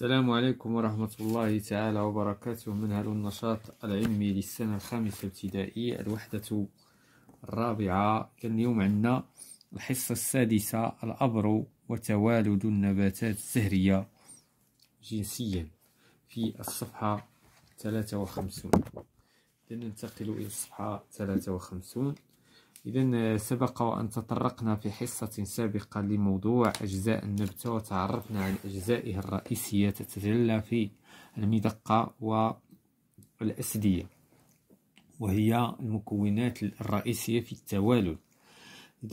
السلام عليكم ورحمة الله تعالى وبركاته منهل النشاط العلمي للسنة الخامسة ابتدائي الوحدة الرابعة كان اليوم عندنا الحصة السادسة الأبر وتوالد النباتات الزهرية جنسيا في الصفحة 53 لننتقل إلى الصفحة 53 إذا آه، سبق وأن تطرقنا في حصة سابقة لموضوع أجزاء النبتة وتعرفنا عن أجزائها الرئيسية تتجلى في المدقة والأسدية وهي المكونات الرئيسية في التوالد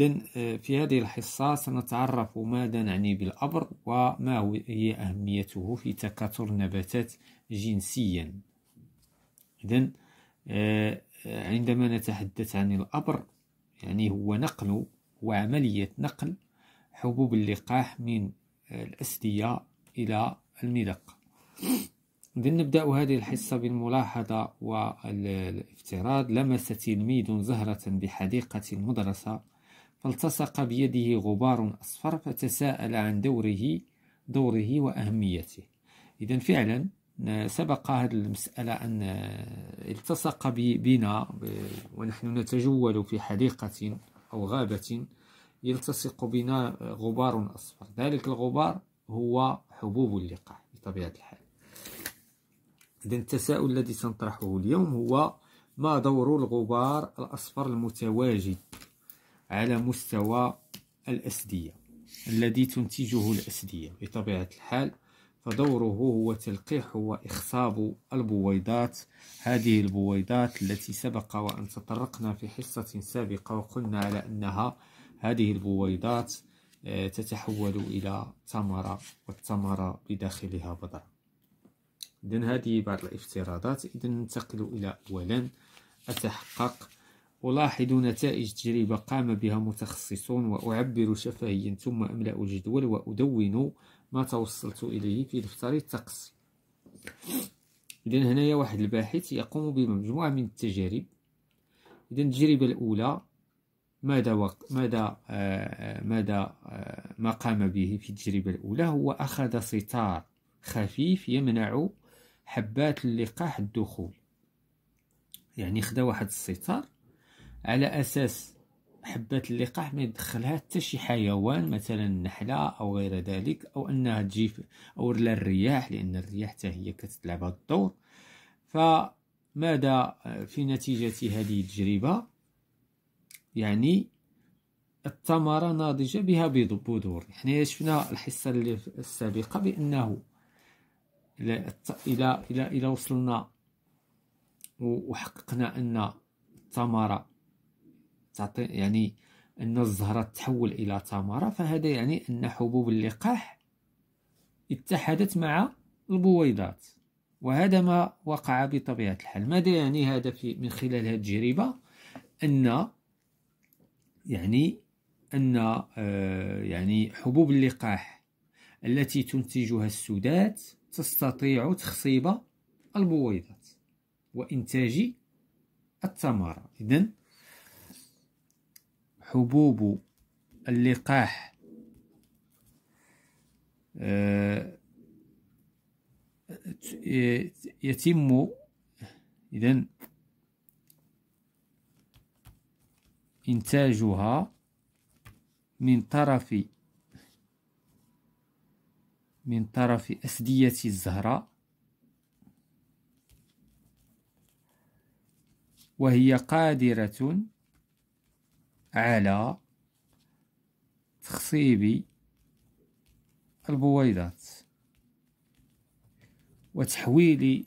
إذا آه، في هذه الحصة سنتعرف ماذا نعني بالأبر وما هي أهميته في تكاثر النباتات جنسيا إذا آه، عندما نتحدث عن الأبر يعني هو نقل هو عملية نقل حبوب اللقاح من الأسدية إلى الملق إذا نبدأ هذه الحصة بالملاحظة والافتراض لمس تلميذ زهرة بحديقة المدرسة فالتصق بيده غبار أصفر فتساءل عن دوره دوره وأهميته إذا فعلا سبق هذه المسألة أن التصق بنا ونحن نتجول في حديقة أو غابة يلتصق بنا غبار أصفر ذلك الغبار هو حبوب اللقاح بطبيعة الحال إذا التساؤل الذي سنطرحه اليوم هو ما دور الغبار الأصفر المتواجد على مستوى الأسدية الذي تنتجه الأسدية بطبيعة الحال فدوره هو تلقيح وإخصاب البويضات هذه البويضات التي سبق وأن تطرقنا في حصة سابقة وقلنا على أنها هذه البويضات آه، تتحول إلى ثمرة والثمرة بداخلها بذرة إذن هذه بعض الافتراضات إذن ننتقل إلى أولا أتحقق ألاحظ نتائج تجربة قام بها متخصصون وأعبر شفهيا ثم أملأ الجدول وأدون ما توصلت إليه في دفتر التقصي إذا هنايا واحد الباحث يقوم بمجموعة من التجارب إذا التجربة الأولى ماذا وق... ماذا آه, آه، ماذا آه ما قام به في التجربة الأولى هو أخذ ستار خفيف يمنع حبات اللقاح الدخول يعني خدا واحد الستار على أساس حبات اللقاح ما يدخلها حتى شي حيوان مثلا النحله او غير ذلك او انها تجي او الرياح لان الرياح حتى هي كتلعب هذا الدور فماذا آه، في نتيجه هذه التجربه يعني الثمره ناضجه بها بذور حنا يعني شفنا الحصه اللي السابقه بانه الى الى, إلى وصلنا وحققنا ان الثمره تعطي يعني أن الزهرة تحول إلى ثمرة فهذا يعني أن حبوب اللقاح اتحدت مع البويضات وهذا ما وقع بطبيعة الحال ماذا يعني هذا في من خلال هذه التجربة أن يعني أن آه، يعني حبوب اللقاح التي تنتجها السودات تستطيع تخصيب البويضات وإنتاج الثمرة إذن حبوب اللقاح آه، يتم إذا إنتاجها من طرف من طرف أسدية الزهرة وهي قادرة على تخصيب البويضات وتحويل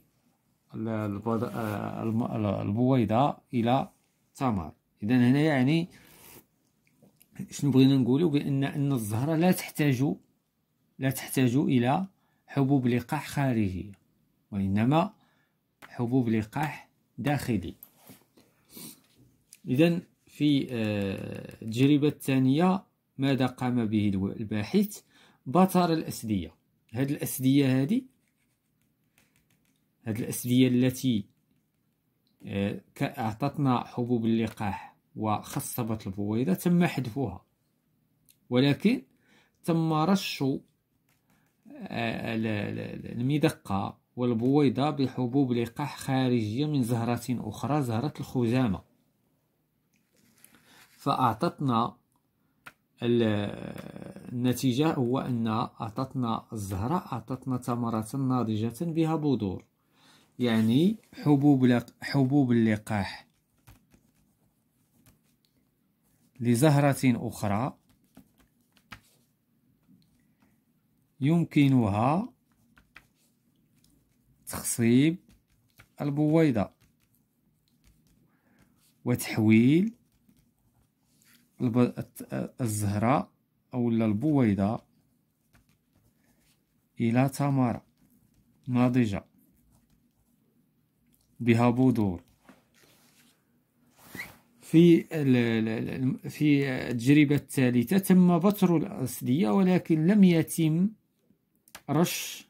البويضة إلى تمر إذا هنا يعني شنو بغينا نقولوا بأن أن الزهرة لا تحتاج لا تحتاج إلى حبوب لقاح خارجية وإنما حبوب لقاح داخلي إذا في التجربة آه، الثانية ماذا قام به الباحث بطر الأسدية هاد الأسدية هادي هذه الأسدية التي آه، أعطتنا حبوب اللقاح وخصبت البويضة تم حذفها ولكن تم رش آه، المدقة والبويضة بحبوب لقاح خارجية من زهرة أخرى زهرة الخزامة فأعطتنا النتيجة هو أن أعطتنا الزهرة أعطتنا ثمرة ناضجة بها بذور يعني حبوب حبوب اللقاح لزهرة أخرى يمكنها تخصيب البويضة وتحويل الزهرة أو البويضة إلى تمارة ناضجة بها بذور في في التجربة الثالثة تم بتر الأصلية ولكن لم يتم رش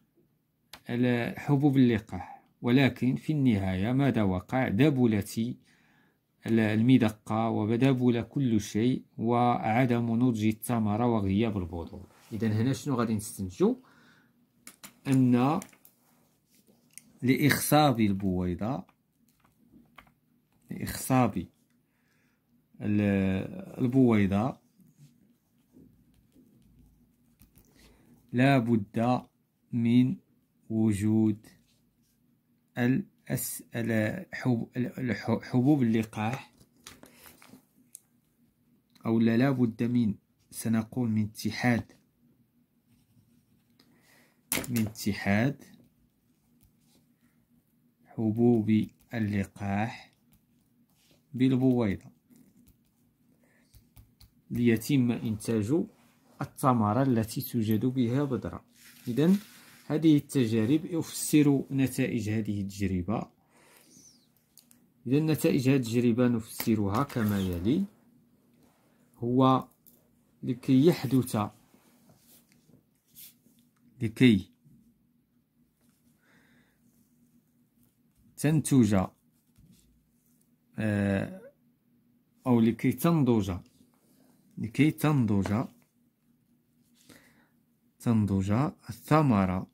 حبوب اللقاح ولكن في النهاية ماذا وقع دبلتي المدقة وبدابول كل شيء وعدم نضج الثمرة وغياب البذور إذا هنا شنو غادي نستنتجو أن لإخصاب البويضة لإخصاب البويضة لا بد من وجود حبوب اللقاح أو لابد من سنقول من اتحاد من اتحاد حبوب اللقاح بالبويضة ليتم إنتاج الثمرة التي توجد بها بذرة إذن هذه التجارب يفسر نتائج هذه التجربة إذا نتائج هذه التجربة نفسرها كما يلي هو لكي يحدث لكي تنتج آه، أو لكي تنضج لكي تنضج تنضج الثمرة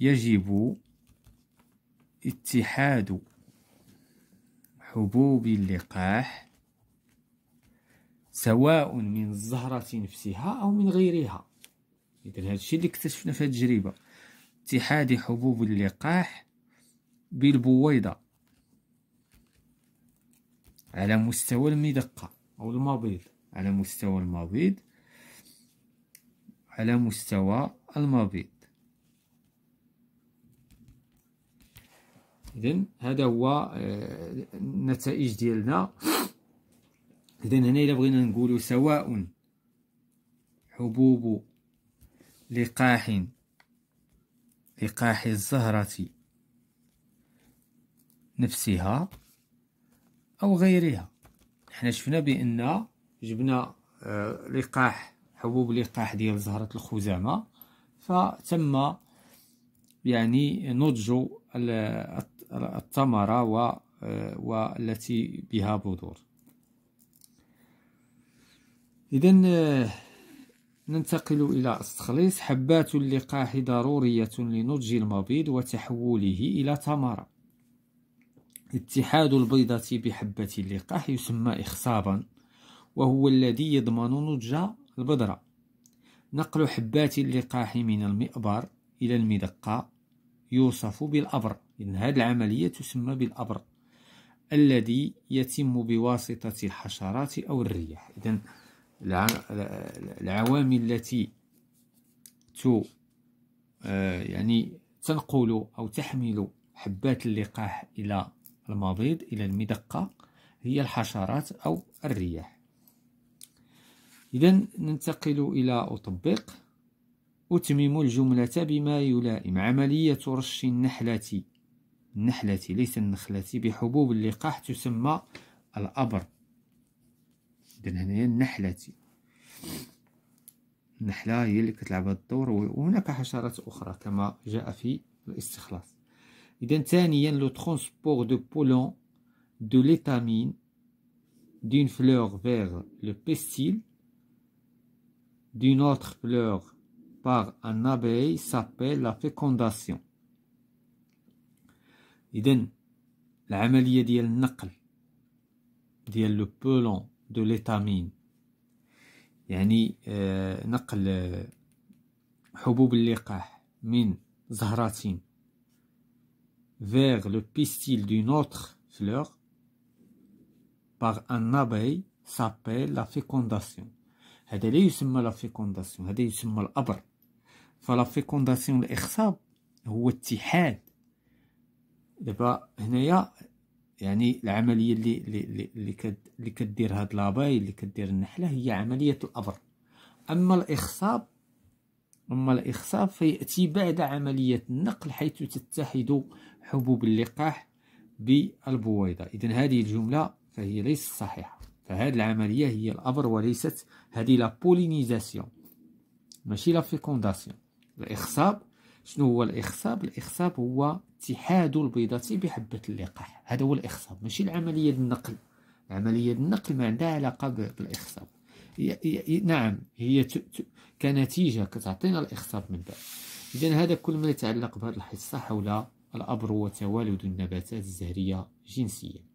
يجب اتحاد حبوب اللقاح سواء من الزهرة نفسها أو من غيرها إذا هذا الشيء اللي اكتشفنا في التجربة اتحاد حبوب اللقاح بالبويضة على مستوى المدقة أو المبيض على مستوى المبيض على مستوى المبيض اذا هذا هو آه، النتائج ديالنا اذا هنا الا بغينا نقولوا سواء حبوب لقاح لقاح الزهرة نفسها أو غيرها حنا شفنا بأن جبنا آه، لقاح حبوب لقاح ديال زهرة الخزامة فتم يعني نضج الثمرة و والتي بها بذور إذا ننتقل إلى التخليص حبات اللقاح ضرورية لنضج المبيض وتحوله إلى ثمرة اتحاد البيضة بحبة اللقاح يسمى إخصابا وهو الذي يضمن نضج البذرة نقل حبات اللقاح من المئبر إلى المدقة يوصف بالأبر إن هذه العملية تسمى بالأبر الذي يتم بواسطة الحشرات أو الرياح إذا العوامل التي تو آه، يعني تنقل أو تحمل حبات اللقاح إلى المبيض إلى المدقة هي الحشرات أو الرياح إذا ننتقل إلى أطبق أتمم الجملة بما يلائم عملية رش النحلة النحلة ليس النخلة بحبوب اللقاح تسمى الأبر إذن هنايا النحلة النحلة هي اللي كتلعب هذا الدور وهناك حشرات أخرى كما جاء في الاستخلاص إذن ثانيا لو ترونسبور دو بولون دو ليتامين دين فلور فيغ لو بيستيل d'une أوتر فلور par un abeille s'appelle la fécondation. Idem, de de le de l'étamine. يعني نقل de اللقاح من vers le pistil d'une autre fleur par un abeille s'appelle la fécondation la fécondation فلا فيكونداسيون الاخصاب هو اتحاد دابا هنايا يعني العمليه اللي اللي اللي, كد اللي كدير هاد لاباي اللي كدير النحله هي عمليه الابر اما الاخصاب اما الاخصاب فياتي بعد عمليه النقل حيث تتحد حبوب اللقاح بالبويضه اذا هذه الجمله فهي ليست صحيحه فهذه العمليه هي الابر وليست هذه لا بولينيزاسيون ماشي لا فيكونداسيون الإخصاب شنو هو الإخصاب الإخصاب هو اتحاد البيضة بحبة اللقاح هذا هو الإخصاب ماشي العملية النقل عملية النقل ما عندها علاقة بالإخصاب نعم هي كنتيجة كتعطينا الإخصاب من بعد إذا هذا كل ما يتعلق بهذه الحصة حول الأبر وتوالد النباتات الزهرية جنسيا